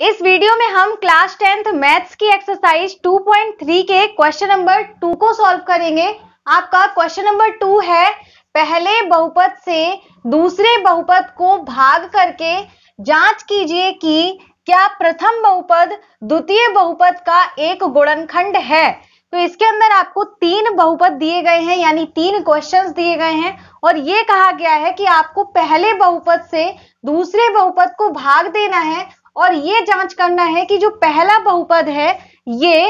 इस वीडियो में हम क्लास टेंथ मैथ्स की एक्सरसाइज 2.3 के क्वेश्चन नंबर टू को सॉल्व करेंगे आपका क्वेश्चन नंबर टू है पहले बहुपद से दूसरे बहुपद को भाग करके जांच कीजिए कि क्या प्रथम बहुपद द्वितीय बहुपद का एक गुणनखंड है तो इसके अंदर आपको तीन बहुपद दिए गए हैं यानी तीन क्वेश्चंस दिए गए हैं और ये कहा गया है कि आपको पहले बहुपद से दूसरे बहुपद को भाग देना है और ये जांच करना है कि जो पहला बहुपद है ये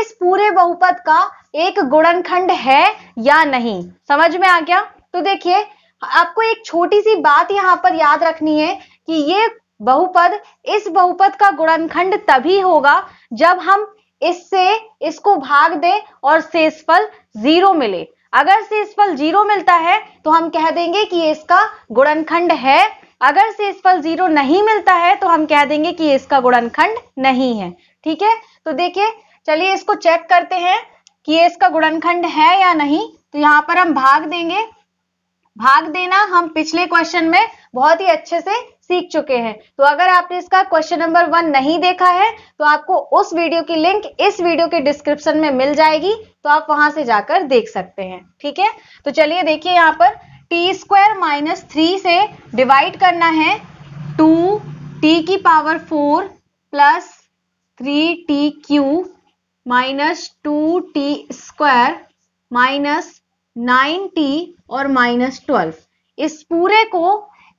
इस पूरे बहुपद का एक गुणनखंड है या नहीं समझ में आ गया तो देखिए आपको एक छोटी सी बात यहाँ पर याद रखनी है कि ये बहुपद इस बहुपद का गुणनखंड तभी होगा जब हम इससे इसको भाग दें और शेषफल जीरो मिले अगर शेषफल जीरो मिलता है तो हम कह देंगे कि इसका गुणनखंड है अगर से इस फल जीरो नहीं मिलता है तो हम कह देंगे कि इसका गुणनखंड नहीं है ठीक है तो देखिए चलिए इसको चेक करते हैं कि ये इसका गुणनखंड है या नहीं तो यहाँ पर हम भाग देंगे भाग देना हम पिछले क्वेश्चन में बहुत ही अच्छे से सीख चुके हैं तो अगर आपने इसका क्वेश्चन नंबर वन नहीं देखा है तो आपको उस वीडियो की लिंक इस वीडियो के डिस्क्रिप्शन में मिल जाएगी तो आप वहां से जाकर देख सकते हैं ठीक है तो चलिए देखिए यहाँ पर टी स्क्वायर माइनस थ्री से डिवाइड करना है टू टी की power four plus three T cube minus two T square minus nine T और माइनस ट्वेल्व इस पूरे को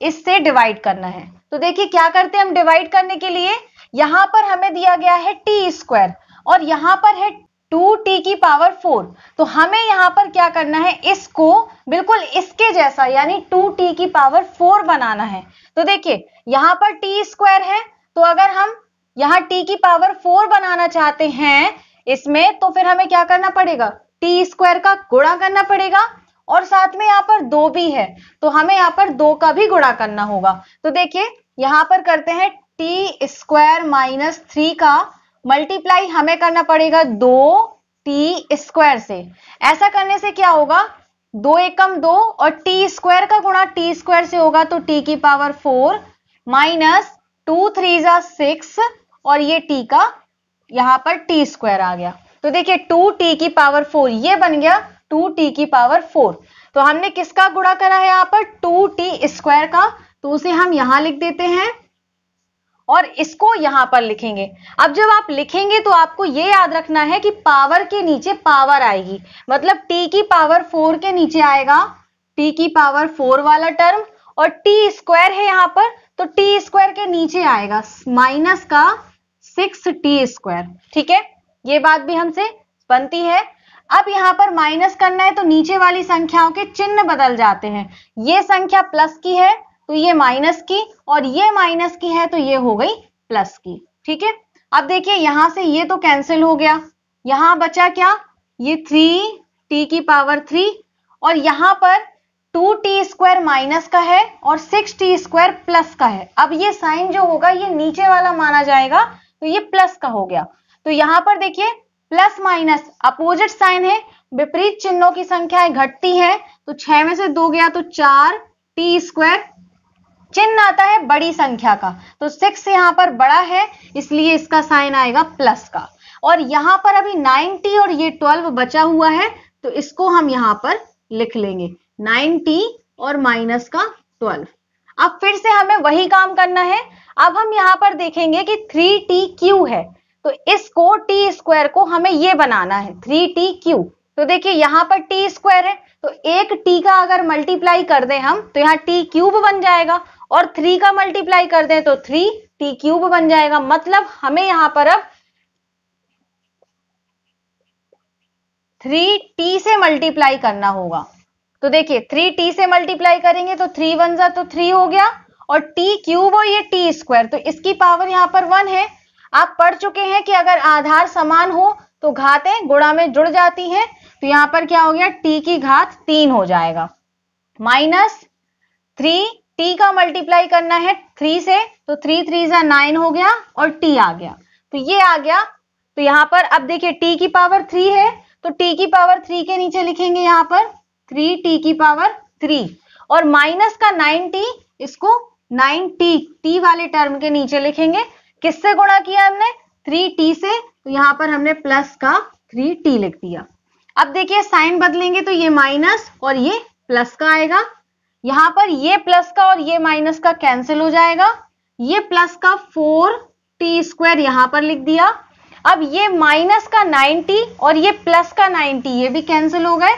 इससे डिवाइड करना है तो देखिए क्या करते हैं हम डिवाइड करने के लिए यहां पर हमें दिया गया है टी स्क्वायर और यहां पर है टू टी की पावर फोर तो हमें यहां पर क्या करना है इसको बिल्कुल इसके जैसा यानी टू टी की पावर फोर बनाना है तो देखिए यहां पर टी स्क्वायर है तो अगर हम यहाँ टी की पावर फोर बनाना चाहते हैं इसमें तो फिर हमें क्या करना पड़ेगा टी स्क्वायर का गुणा करना पड़ेगा और साथ में यहाँ पर दो भी है तो हमें यहाँ पर दो का भी गुणा करना होगा तो देखिए यहां पर करते हैं टी स्क्वायर माइनस थ्री का मल्टीप्लाई हमें करना पड़ेगा दो टी स्क्वायर से ऐसा करने से क्या होगा दो एकम दो और टी स्क्वायर का गुणा टी स्क्वायर से होगा तो टी की power four minus two three जा सिक्स और ये टी का यहां पर टी स्क्वायर आ गया तो देखिए टू टी की पावर फोर ये बन गया टू टी की पावर फोर तो हमने किसका गुणा करा है यहां पर टू टी स्क्वायर का तो उसे हम यहां लिख देते हैं और इसको यहां पर लिखेंगे अब जब आप लिखेंगे तो आपको ये याद रखना है कि पावर के नीचे पावर आएगी मतलब टी की पावर फोर के नीचे आएगा टी की पावर फोर वाला टर्म और टी स्क्वायर है यहां पर तो टी स्क्वायर के नीचे आएगा माइनस का सिक्स टी स्क्वायर ठीक है ये बात भी हमसे बनती है अब यहां पर माइनस करना है तो नीचे वाली संख्याओं के चिन्ह बदल जाते हैं ये संख्या प्लस की है तो ये माइनस की और ये माइनस की है तो ये हो गई प्लस की ठीक है अब देखिए यहां से ये तो कैंसिल हो गया यहां बचा क्या ये थ्री टी की पावर थ्री और यहां पर टू टी स्क्वायर माइनस का है और सिक्स टी स्क्वायर प्लस का है अब ये साइन जो होगा ये नीचे वाला माना जाएगा तो ये प्लस का हो गया तो यहां पर देखिए प्लस माइनस अपोजिट साइन है विपरीत चिन्हों की संख्याएं घटती है तो छह में से दो गया तो चार टी स्क्वायर चिन्ह आता है बड़ी संख्या का तो सिक्स यहां पर बड़ा है इसलिए इसका साइन आएगा प्लस का और यहां पर अभी नाइनटी और ये ट्वेल्व बचा हुआ है तो इसको हम यहां पर लिख लेंगे नाइनटी और माइनस का ट्वेल्व अब फिर से हमें वही काम करना है अब हम यहां पर देखेंगे कि थ्री टी क्यू है तो इसको टी स्क्वायर को हमें ये बनाना है थ्री टी क्यू तो देखिए यहां पर टी स्क्वायर है तो एक टी का अगर मल्टीप्लाई कर दें हम तो यहाँ टी क्यूब बन जाएगा और थ्री का मल्टीप्लाई कर दें तो थ्री टी क्यूब बन जाएगा मतलब हमें यहां पर अब थ्री टी से मल्टीप्लाई करना होगा तो देखिए थ्री टी से मल्टीप्लाई करेंगे तो थ्री वन जा तो थ्री हो गया और टी क्यूब और ये टी स्क्वायर तो इसकी पावर यहां पर वन है आप पढ़ चुके हैं कि अगर आधार समान हो तो घातें गुणा में जुड़ जाती हैं तो यहां पर क्या हो गया टी की घात तीन हो जाएगा माइनस थ्री टी का मल्टीप्लाई करना है थ्री से तो थ्री थ्री जा नाइन हो गया और टी आ गया तो ये आ गया तो यहाँ पर अब देखिए टी की पावर थ्री है तो टी की पावर थ्री के नीचे लिखेंगे यहां पर थ्री t की पावर थ्री और माइनस का नाइन टी इसको नाइन टी टी वाले टर्म के नीचे लिखेंगे किससे गुणा किया हमने थ्री टी से तो यहां पर हमने प्लस का थ्री टी लिख दिया अब देखिए साइन बदलेंगे तो ये माइनस और ये प्लस का आएगा यहां पर ये प्लस का और ये माइनस का कैंसिल हो जाएगा ये प्लस का फोर टी स्क्वायर यहां पर लिख दिया अब ये माइनस का 90 और ये प्लस का 90 ये भी कैंसिल हो गए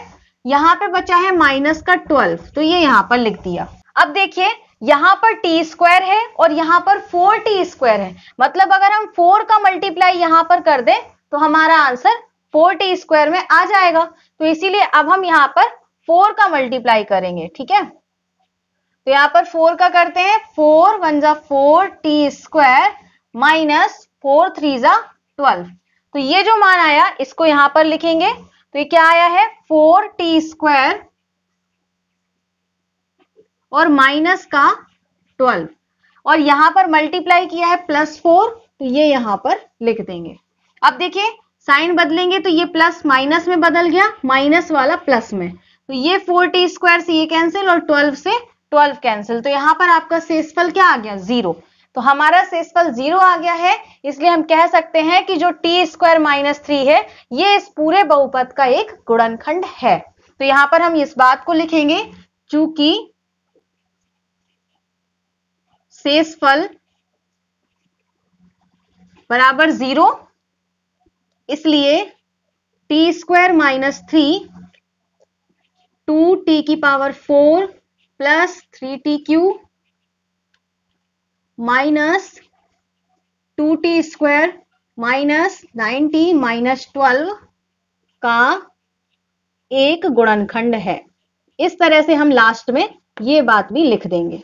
यहां पे बचा है माइनस का 12 तो ये यहां पर लिख दिया अब देखिए यहां पर टी स्क्वायर है और यहां पर फोर टी स्क्वायर है मतलब अगर हम फोर का मल्टीप्लाई यहां पर कर दें तो हमारा आंसर फोर टी स्क्वायर में आ जाएगा तो इसीलिए अब हम यहां पर फोर का मल्टीप्लाई करेंगे ठीक है तो यहां पर फोर का करते हैं फोर वन जा four T square minus four three जा ट्वेल्व तो ये जो मान आया इसको यहां पर लिखेंगे तो ये क्या आया है फोर टी स्क्वायर और माइनस का ट्वेल्व और यहां पर मल्टीप्लाई किया है प्लस फोर तो ये यहां पर लिख देंगे अब देखिए साइन बदलेंगे तो ये प्लस माइनस में बदल गया माइनस वाला प्लस में तो ये फोर टी स्क्वायर से ये कैंसिल और ट्वेल्व से ट्वेल्व कैंसिल तो यहां पर आपका सेसफल क्या आ गया जीरो तो हमारा सेसफल जीरो आ गया है इसलिए हम कह सकते हैं कि जो टी स्क्वायर माइनस थ्री है ये इस पूरे बहुपद का एक गुणनखंड है तो यहां पर हम इस बात को लिखेंगे चूंकि सेसफल बराबर जीरो इसलिए T square minus three two T की power four plus three T cube minus two T square minus nine T minus twelve का एक गुणनखंड है इस तरह से हम लास्ट में ये बात भी लिख देंगे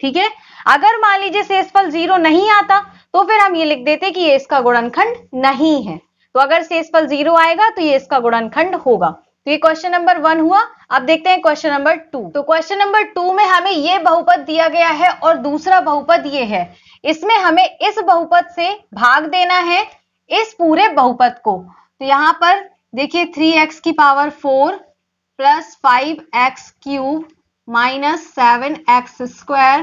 ठीक है अगर मान लीजिए शेषफल जीरो नहीं आता तो फिर हम ये लिख देते कि ये इसका गुणनखंड नहीं है तो अगर शेषफल जीरो आएगा तो ये इसका गुणनखंड होगा तो ये क्वेश्चन नंबर वन हुआ अब देखते हैं क्वेश्चन नंबर टू तो क्वेश्चन नंबर टू में हमें ये बहुपद दिया गया है और दूसरा बहुपद ये है इसमें हमें इस बहुपद से भाग देना है इस पूरे बहुपद को तो यहां पर देखिए थ्री एक्स की power four plus five X cube minus seven X square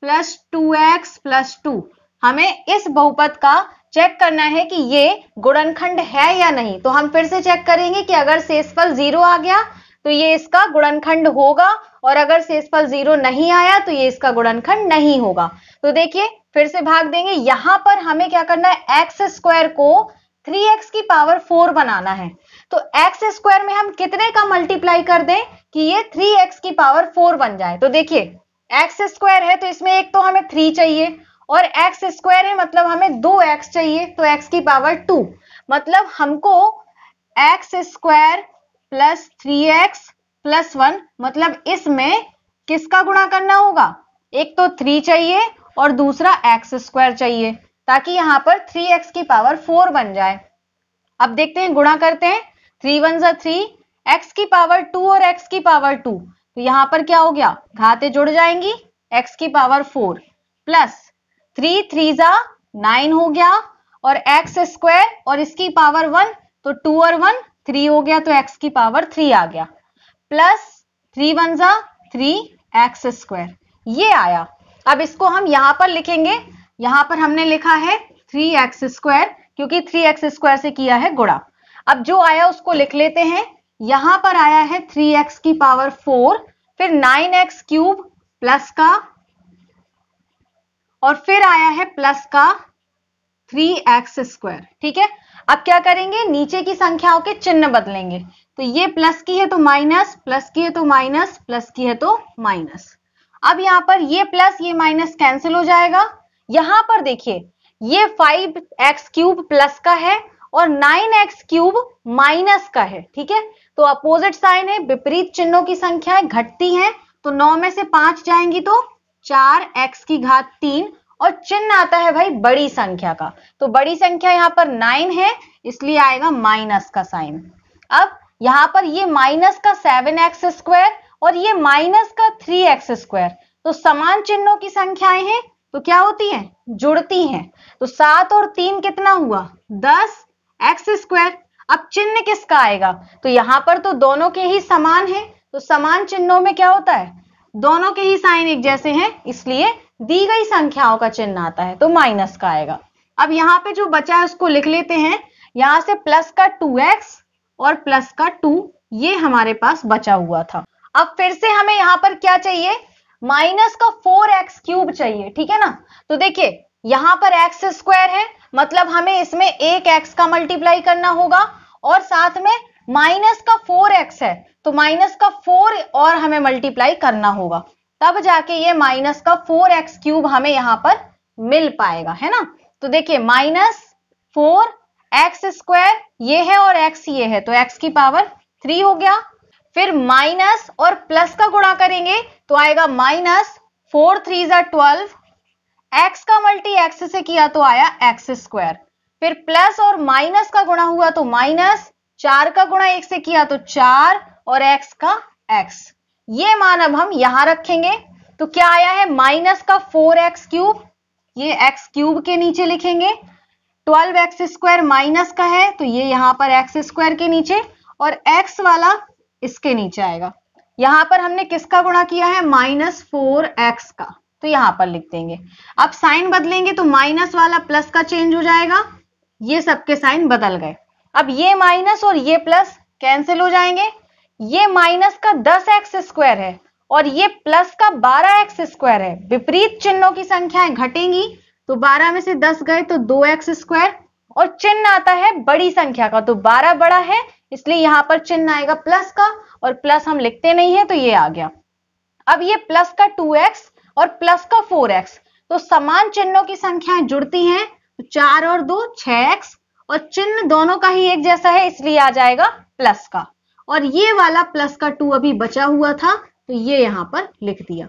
plus two X plus two हमें इस बहुपद का चेक करना है कि ये गुणनखंड है या नहीं तो हम फिर से चेक करेंगे कि अगर शेषफल जीरो आ गया तो ये इसका गुणनखंड होगा और अगर शेषफल जीरो नहीं आया तो ये इसका गुणनखंड नहीं होगा तो देखिए फिर से भाग देंगे यहां पर हमें क्या करना है एक्स स्क्वायर को थ्री एक्स की पावर फोर बनाना है तो एक्स स्क्वायर में हम कितने का मल्टीप्लाई कर दें कि ये थ्री एक्स की पावर फोर बन जाए तो देखिए एक्स स्क्वायर है तो इसमें एक तो हमें थ्री चाहिए और एक्स स्क्वायर है मतलब हमें दो एक्स चाहिए तो एक्स की पावर टू मतलब हमको X square plus three X plus one मतलब इसमें किसका गुणा करना होगा एक तो थ्री चाहिए और दूसरा एक्स स्क्वायर चाहिए ताकि यहां पर थ्री एक्स की पावर फोर बन जाए अब देखते हैं गुणा करते हैं थ्री वन सा थ्री एक्स की पावर टू और एक्स की पावर टू तो यहां पर क्या हो गया घाते जुड़ जाएंगी एक्स की power four plus three three जा नाइन हो गया और एक्स स्क्वायर और इसकी पावर वन तो टू और वन थ्री हो गया तो एक्स की पावर थ्री आ गया प्लस थ्री वन जा थ्री एक्स स्क्वायर ये आया अब इसको हम यहां पर लिखेंगे यहां पर हमने लिखा है थ्री एक्स स्क्वायर क्योंकि थ्री एक्स स्क्वायर से किया है गुड़ा अब जो आया उसको लिख लेते हैं यहां पर आया है थ्री एक्स की पावर फोर फिर नाइन एक्स क्यूब प्लस का और फिर आया है प्लस का थ्री एक्स स्क्वायर ठीक है अब क्या करेंगे नीचे की संख्याओं के चिन्ह बदलेंगे तो ये प्लस की है तो माइनस प्लस की है तो माइनस प्लस की है तो माइनस अब यहां पर ये प्लस ये माइनस कैंसिल हो जाएगा यहां पर देखिए ये फाइव एक्स क्यूब प्लस का है और नाइन एक्स क्यूब माइनस का है ठीक है तो अपोजिट साइन है विपरीत चिन्हों की संख्या घटती है तो नौ में से पांच जाएंगी तो चार एक्स की घात तीन और चिन्ह आता है भाई बड़ी संख्या का तो बड़ी संख्या यहां पर नाइन है इसलिए आएगा माइनस का साइन अब यहाँ पर ये माइनस का सेवन एक्स स्क्वायर और ये माइनस का थ्री एक्स स्क्वायर तो समान चिन्हों की संख्याएं हैं तो क्या होती हैं जुड़ती हैं तो सात और तीन कितना हुआ दस एक्स स्क्वायर अब चिन्ह किसका आएगा तो यहां पर तो दोनों के ही समान है तो समान चिन्हों में क्या होता है दोनों के ही साइन एक जैसे हैं इसलिए दी गई संख्याओं का चिन्ह आता है तो माइनस का आएगा अब यहाँ पे जो बचा है उसको लिख लेते हैं यहां से प्लस का टू एक्स और प्लस का टू ये हमारे पास बचा हुआ था अब फिर से हमें यहां पर क्या चाहिए माइनस का फोर एक्स क्यूब चाहिए ठीक है ना तो देखिए यहां पर एक्स स्क्वायर है मतलब हमें इसमें एक एक्स का मल्टीप्लाई करना होगा और साथ में माइनस का फोर एक्स है तो माइनस का फोर और हमें मल्टीप्लाई करना होगा तब जाके ये माइनस का फोर एक्स क्यूब हमें यहां पर मिल पाएगा है ना तो देखिए माइनस फोर एक्स स्क्वायर ये है और एक्स ये है तो एक्स की पावर थ्री हो गया फिर माइनस और प्लस का गुणा करेंगे तो आएगा माइनस फोर थ्री जा ट्वेल्व एक्स का मल्टी एक्स से किया तो आया एक्स स्क्वायर फिर प्लस और माइनस का गुणा हुआ तो माइनस चार का गुणा एक से किया तो चार और एक्स का एक्स ये मान अब हम यहां रखेंगे तो क्या आया है माइनस का फोर एक्स क्यूब ये एक्स क्यूब के नीचे लिखेंगे ट्वेल्व एक्स स्क्वायर माइनस का है तो ये यहां पर एक्स स्क्वायर के नीचे और एक्स वाला इसके नीचे आएगा यहां पर हमने किसका गुणा किया है माइनस फोर एक्स का तो यहां पर लिख देंगे अब साइन बदलेंगे तो माइनस वाला प्लस का चेंज हो जाएगा ये सबके साइन बदल गए अब ये माइनस और ये प्लस कैंसिल हो जाएंगे ये माइनस का दस एक्स स्क्वायर है और ये प्लस का बारह एक्स स्क्वायर है विपरीत चिन्हों की संख्याएं घटेंगी तो बारह में से दस गए तो दो एक्स स्क्वायर और चिन्ह आता है बड़ी संख्या का तो बारह बड़ा है इसलिए यहां पर चिन्ह आएगा प्लस का और प्लस हम लिखते नहीं है तो ये आ गया अब ये प्लस का टू एक्स और प्लस का फोर एक्स तो समान चिन्हों की संख्याएं जुड़ती हैं तो चार और दो छह एक्स और चिन्ह दोनों का ही एक जैसा है इसलिए आ जाएगा प्लस का और ये वाला प्लस का टू अभी बचा हुआ था तो ये यहां पर लिख दिया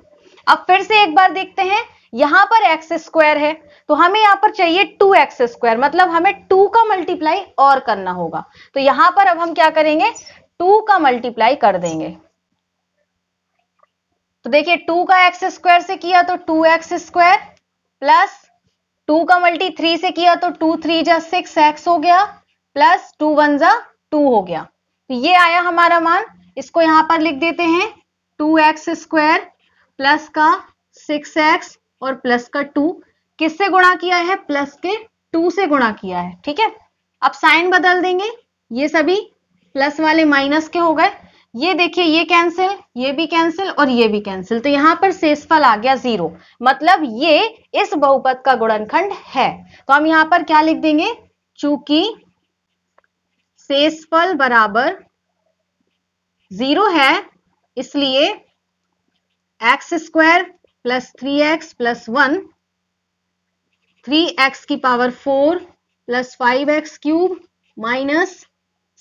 अब फिर से एक बार देखते हैं यहां पर एक्स स्क्वायर है तो हमें यहां पर चाहिए टू एक्स स्क्वायर मतलब हमें टू का मल्टीप्लाई और करना होगा तो यहां पर अब हम क्या करेंगे टू का मल्टीप्लाई कर देंगे तो देखिए टू का एक्स स्क्वायर से किया तो two X square plus two का मल्टी थ्री से किया तो टू थ्री जा सिक्स एक्स हो गया प्लस टू वन जा टू हो गया तो ये आया हमारा मान इसको यहां पर लिख देते हैं टू एक्स स्क्वायर प्लस का सिक्स एक्स और प्लस का टू किससे गुणा किया है प्लस के टू से गुणा किया है ठीक है अब साइन बदल देंगे ये सभी प्लस वाले माइनस के हो गए ये देखिए ये कैंसिल ये भी कैंसिल और ये भी कैंसिल तो यहां पर शेषफल आ गया जीरो मतलब ये इस बहुपद का गुणनखंड है तो हम यहां पर क्या लिख देंगे चूंकि शेषफल बराबर जीरो है इसलिए X square plus three X plus one three X की power four plus five X cube minus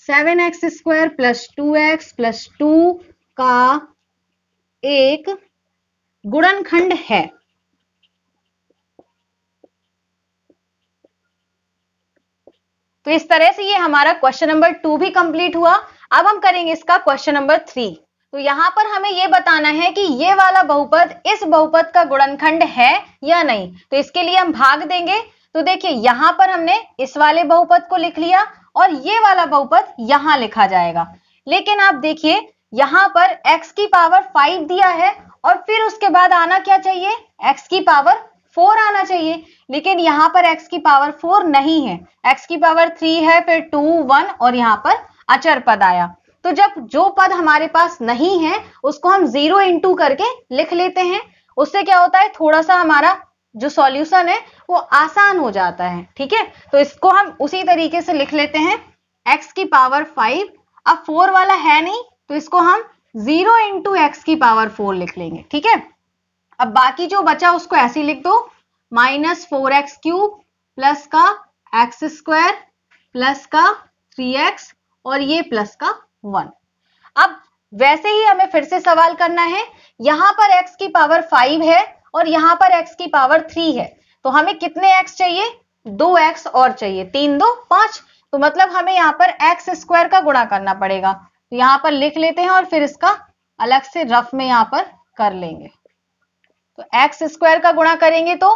seven X square plus two X plus two का एक गुणनखंड है तो इस तरह से ये हमारा क्वेश्चन नंबर टू भी कंप्लीट हुआ अब हम करेंगे इसका क्वेश्चन नंबर थ्री तो यहां पर हमें यह बताना है कि ये वाला बहुपद इस बहुपद का गुणनखंड है या नहीं तो इसके लिए हम भाग देंगे तो देखिए यहां पर हमने इस वाले बहुपद को लिख लिया और ये वाला बहुपद यहां लिखा जाएगा लेकिन आप देखिए यहां पर x की पावर फाइव दिया है और फिर उसके बाद आना क्या चाहिए x की पावर फोर आना चाहिए लेकिन यहाँ पर x की पावर फोर नहीं है x की पावर थ्री है फिर टू वन और यहाँ पर अचर पद आया तो जब जो पद हमारे पास नहीं है उसको हम जीरो इंटू करके लिख लेते हैं उससे क्या होता है थोड़ा सा हमारा जो सॉल्यूशन है वो आसान हो जाता है ठीक है तो इसको हम उसी तरीके से लिख लेते हैं एक्स की पावर फाइव अब फोर वाला है नहीं तो इसको हम जीरो इंटू एक्स की पावर फोर लिख लेंगे ठीक है अब बाकी जो बचा उसको ऐसे लिख दो minus four X cube plus का एक्स स्क्वायर प्लस का थ्री एक्स और ये प्लस का वन अब वैसे ही हमें फिर से सवाल करना है यहां पर एक्स की पावर फाइव है और यहां पर एक्स की पावर थ्री है तो हमें कितने एक्स चाहिए दो एक्स और चाहिए तीन दो पांच तो मतलब हमें यहाँ पर एक्स स्क्वायर का गुणा करना पड़ेगा तो यहां पर लिख लेते हैं और फिर इसका अलग से रफ में यहां पर कर लेंगे तो एक्स स्क्वायर का गुणा करेंगे तो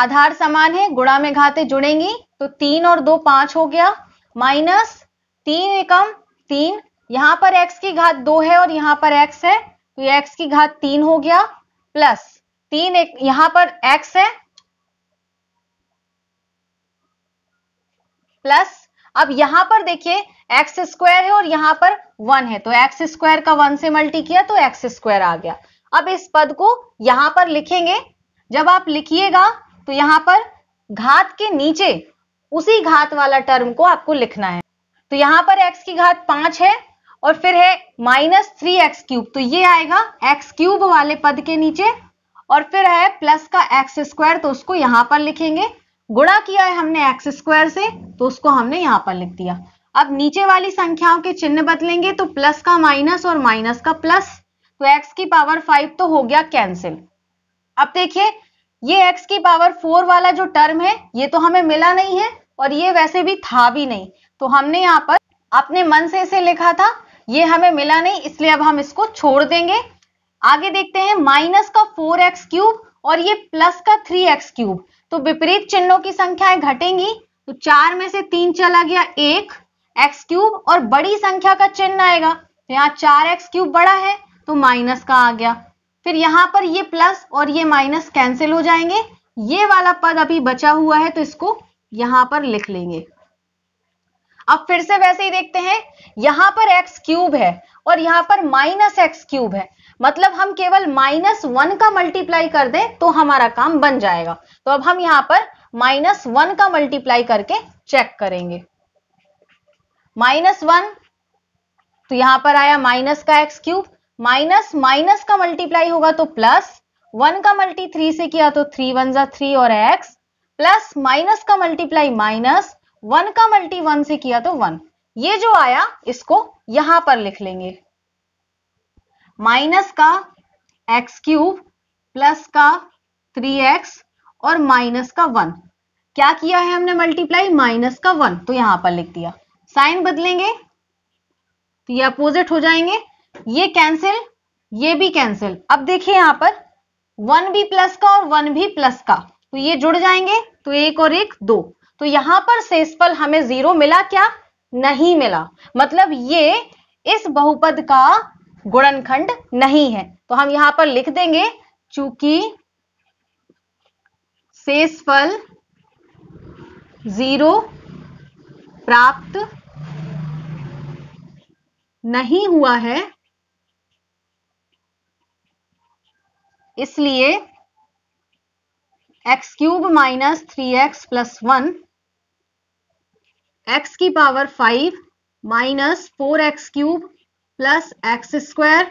आधार समान है गुणा में घाते जुड़ेंगी तो तीन और दो पांच हो गया माइनस तीन एकम तीन यहां पर एक्स की घात दो है और यहां पर एक्स है तो एक्स की घात तीन हो गया प्लस तीन एक यहां पर x है प्लस अब यहां पर देखिए एक्स स्क्वायर है और यहां पर वन है तो एक्स स्क्वायर का वन से मल्टी किया तो एक्स स्क्वायर आ गया अब इस पद को यहां पर लिखेंगे जब आप लिखिएगा तो यहां पर घात के नीचे उसी घात वाला टर्म को आपको लिखना है तो यहां पर x की घात पांच है और फिर है माइनस थ्री एक्स क्यूब तो ये आएगा एक्स क्यूब वाले पद के नीचे और फिर है प्लस का एक्स स्क्वायर तो उसको यहां पर लिखेंगे गुणा किया है हमने एक्स स्क्वायर से तो उसको हमने यहां पर लिख दिया अब नीचे वाली संख्याओं के चिन्ह बदलेंगे तो प्लस का माइनस और माइनस का प्लस तो एक्स की पावर फाइव तो हो गया कैंसिल अब देखिए ये एक्स की पावर फोर वाला जो टर्म है ये तो हमें मिला नहीं है और ये वैसे भी था भी नहीं तो हमने यहाँ पर अपने मन से इसे लिखा था ये हमें मिला नहीं इसलिए अब हम इसको छोड़ देंगे आगे देखते हैं माइनस का फोर एक्स क्यूब और ये प्लस का थ्री एक्स क्यूब तो विपरीत चिन्हों की संख्याएं घटेंगी तो चार में से तीन चला गया एक एक्स क्यूब और बड़ी संख्या का चिन्ह आएगा तो यहाँ चार एक्स क्यूब बड़ा है तो माइनस का आ गया फिर यहां पर ये प्लस और ये माइनस कैंसिल हो जाएंगे ये वाला पद अभी बचा हुआ है तो इसको यहां पर लिख लेंगे अब फिर से वैसे ही देखते हैं यहां पर एक्स क्यूब है और यहां पर माइनस एक्स क्यूब है मतलब हम केवल माइनस वन का मल्टीप्लाई कर दें तो हमारा काम बन जाएगा तो अब हम यहां पर माइनस वन का मल्टीप्लाई करके चेक करेंगे माइनस वन तो यहां पर आया माइनस का एक्स क्यूब माइनस माइनस का मल्टीप्लाई होगा तो प्लस वन का मल्टी थ्री से किया तो थ्री वन जा थ्री और एक्स प्लस माइनस का मल्टीप्लाई माइनस वन का मल्टी वन से किया तो वन ये जो आया इसको यहां पर लिख लेंगे माइनस का एक्स क्यूब प्लस का थ्री एक्स और माइनस का वन क्या किया है हमने मल्टीप्लाई माइनस का वन तो यहां पर लिख दिया साइन बदलेंगे तो ये अपोजिट हो जाएंगे ये कैंसिल ये भी कैंसिल अब देखिए यहां पर वन भी प्लस का और वन भी प्लस का तो ये जुड़ जाएंगे तो एक और एक दो तो यहां पर शेषफल हमें जीरो मिला क्या नहीं मिला मतलब ये इस बहुपद का गुणनखंड नहीं है तो हम यहां पर लिख देंगे चूंकि शेषफल जीरो प्राप्त नहीं हुआ है इसलिए X cube minus three X plus one X की power five minus four X cube plus X square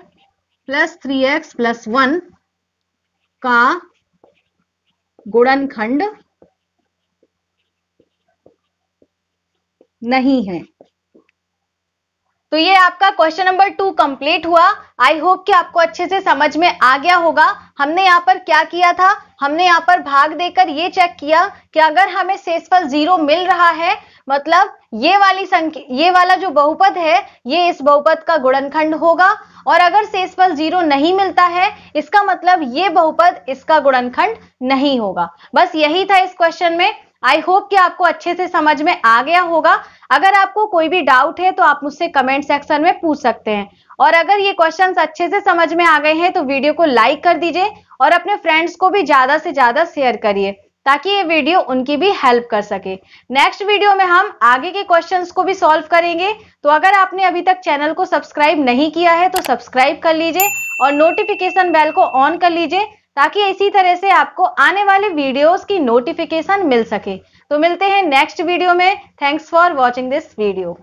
plus three X plus one का गुणनखंड नहीं है तो ये आपका क्वेश्चन नंबर टू कंप्लीट हुआ आई होप कि आपको अच्छे से समझ में आ गया होगा हमने यहाँ पर क्या किया था हमने यहाँ पर भाग देकर ये चेक किया कि अगर हमें शेषफल जीरो मिल रहा है मतलब ये वाली संख्या ये वाला जो बहुपद है ये इस बहुपद का गुणनखंड होगा और अगर शेषफल जीरो नहीं मिलता है इसका मतलब ये बहुपद इसका गुणनखंड नहीं होगा बस यही था इस क्वेश्चन में आई होप कि आपको अच्छे से समझ में आ गया होगा अगर आपको कोई भी डाउट है तो आप मुझसे कमेंट सेक्शन में पूछ सकते हैं और अगर ये क्वेश्चंस अच्छे से समझ में आ गए हैं तो वीडियो को लाइक कर दीजिए और अपने फ्रेंड्स को भी ज्यादा से ज्यादा शेयर करिए ताकि ये वीडियो उनकी भी हेल्प कर सके नेक्स्ट वीडियो में हम आगे के क्वेश्चंस को भी सॉल्व करेंगे तो अगर आपने अभी तक चैनल को सब्सक्राइब नहीं किया है तो सब्सक्राइब कर लीजिए और नोटिफिकेशन बेल को ऑन कर लीजिए ताकि इसी तरह से आपको आने वाले वीडियोस की नोटिफिकेशन मिल सके तो मिलते हैं नेक्स्ट वीडियो में thanks for watching this video